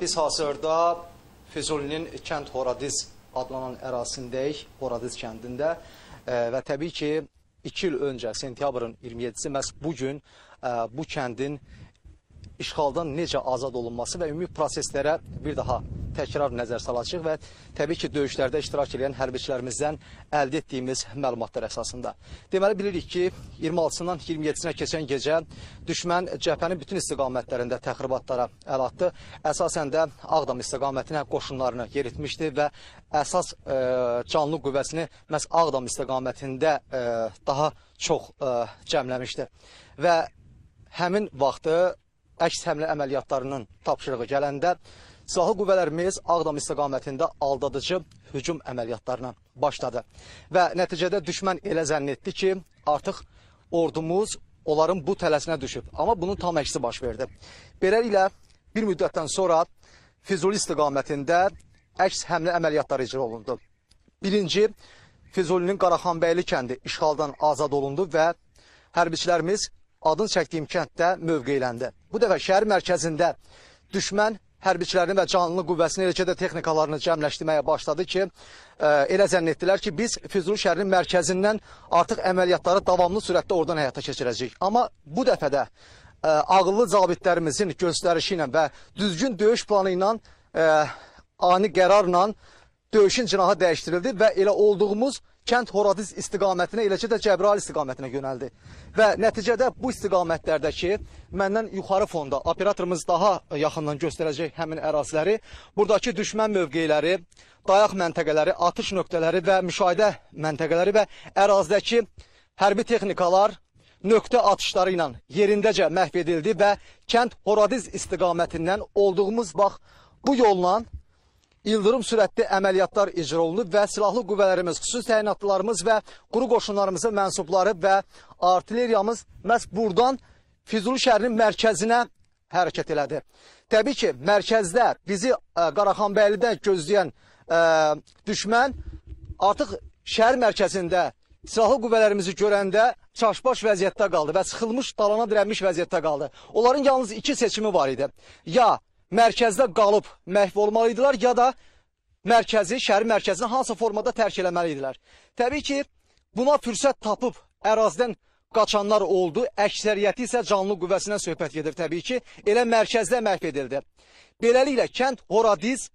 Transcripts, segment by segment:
Biz hazırda Füzulinin kənd Horadiz adlanan ərazisindəyik, Horadiz kəndində e, və təbii ki, 2 il öncə, sentyabrın 27-si məhz bu gün e, bu kəndin işğaldan necə azad olunması və ümumi proseslərə bir daha təkrar nəzər salacaq və təbii ki, döyüşlərdə iştirak edən hərbiçilərimizdən əldə etdiyimiz məlumatlar əsasında. Deməli bilirik ki, 26-dan 27-sinə keçən gecə düşmən cəbhənin bütün istiqamətlərində təxribatlara əl atdı. Əsasən də Ağdam istiqamətinə qoşunlarını yeritmişdi və əsas ə, e, canlı qüvvəsini məhz Ağdam istiqamətində ə, e, daha çox ə, e, cəmləmişdi. Və həmin vaxtı əks həmlə əməliyyatlarının tapşırığı gələndə Silahlı qüvvələrimiz Ağdam istiqamətində aldadıcı hücum əməliyyatlarına başladı və nəticədə düşmən elə zənn etdi ki, artıq ordumuz onların bu tələsinə düşüb. Amma bunun tam əksi baş verdi. Beləliklə, bir müddətdən sonra Füzuli istiqamətində əks həmlə əməliyyatları icra olundu. Birinci, Füzulinin Qaraxanbəyli kəndi işğaldan azad olundu və hərbiçilərimiz adın çəkdiyim kənddə mövqeyləndi. Bu dəfə şəhər mərkəzində düşmən hərbiçilərini və canlı qüvvəsini, eləcə də texnikalarını cəmləşdirməyə başladı ki, e, elə zənn etdilər ki, biz Füzuli şəhərinin mərkəzindən artıq əməliyyatları davamlı sürətdə oradan həyata keçirəcəyik. Amma bu dəfə də ə, e, ağıllı zabitlərimizin göstərişi ilə və düzgün döyüş planı ilə ə, e, ani qərarla döyüşün cinahı dəyişdirildi və elə olduğumuz Kənd Horadiz istiqamətinə, eləcə də Cəbrayıl istiqamətinə yönəldi. Və nəticədə bu istiqamətlərdəki məndən yuxarı fonda operatorumuz daha yaxından göstərəcək həmin əraziləri, buradakı düşmən mövqeləri, dayaq məntəqələri, atış nöqtələri və müşahidə məntəqələri və ərazidəki hərbi texnikalar nöqtə atışları ilə yerindəcə məhv edildi və kənd Horadiz istiqamətindən olduğumuz bax bu yolla ildırım sürətli əməliyyatlar icra olunub və silahlı qüvvələrimiz, xüsusi təyinatlılarımız və quru qoşunlarımızın mənsubları və artilleriyamız məhz buradan Füzuli şəhərinin mərkəzinə hərəkət elədi. Təbii ki, mərkəzdə bizi e, Qaraxanbəylidən gözləyən ə, e, düşmən artıq şəhər mərkəzində silahlı qüvvələrimizi görəndə çaşbaş vəziyyətdə qaldı və sıxılmış, dalana dirənmiş vəziyyətdə qaldı. Onların yalnız iki seçimi var idi. Ya mərkəzdə qalıb məhv olmalı idilər ya da mərkəzi, şəhərin mərkəzini hansı formada tərk eləməli idilər. Təbii ki, buna fürsət tapıb ərazidən qaçanlar oldu, əksəriyyəti isə canlı qüvvəsindən söhbət gedir təbii ki, elə mərkəzdə məhv edildi. Beləliklə, kənd Horadiz,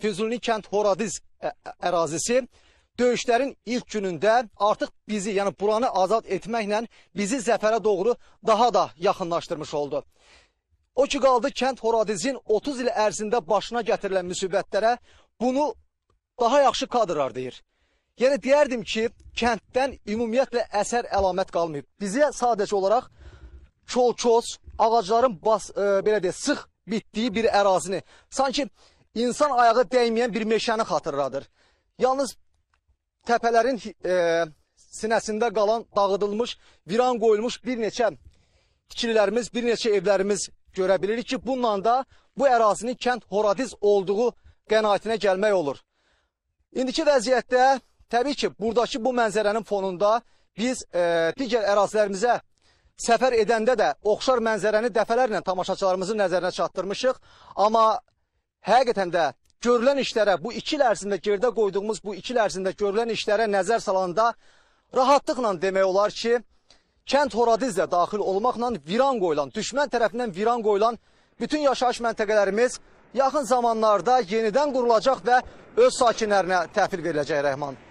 Füzulini kənd Horadiz ərazisi döyüşlərin ilk günündə artıq bizi, yəni buranı azad etməklə bizi zəfərə doğru daha da yaxınlaşdırmış oldu. O ki qaldı kənd Horadizin 30 il ərzində başına gətirilən müsibətlərə bunu daha yaxşı kadrlar deyir. Yəni deyərdim ki, kənddən ümumiyyətlə əsər əlamət qalmayıb. Bizə sadəcə olaraq çolçoz, ağacların bas, e, belə deyək, sıx bitdiyi bir ərazini, sanki insan ayağı dəyməyən bir meşəni xatırladır. Yalnız təpələrin e, sinəsində qalan dağıdılmış, viran qoyulmuş bir neçə tikililərimiz, bir neçə evlərimiz görə bilirik ki, bununla da bu ərazinin kənd horadiz olduğu qənaətinə gəlmək olur. İndiki vəziyyətdə təbii ki, buradakı bu mənzərənin fonunda biz e, digər ərazilərimizə səfər edəndə də oxşar mənzərəni dəfələrlə tamaşaçılarımızın nəzərinə çatdırmışıq. Amma həqiqətən də görülən işlərə, bu iki il ərzində gerdə qoyduğumuz bu iki il ərzində görülən işlərə nəzər salanda rahatlıqla demək olar ki, Kənd Horadizlə daxil olmaqla viran qoyulan, düşmən tərəfindən viran qoyulan bütün yaşayış məntəqələrimiz yaxın zamanlarda yenidən qurulacaq və öz sakinlərinə təhvil veriləcək Rəhman.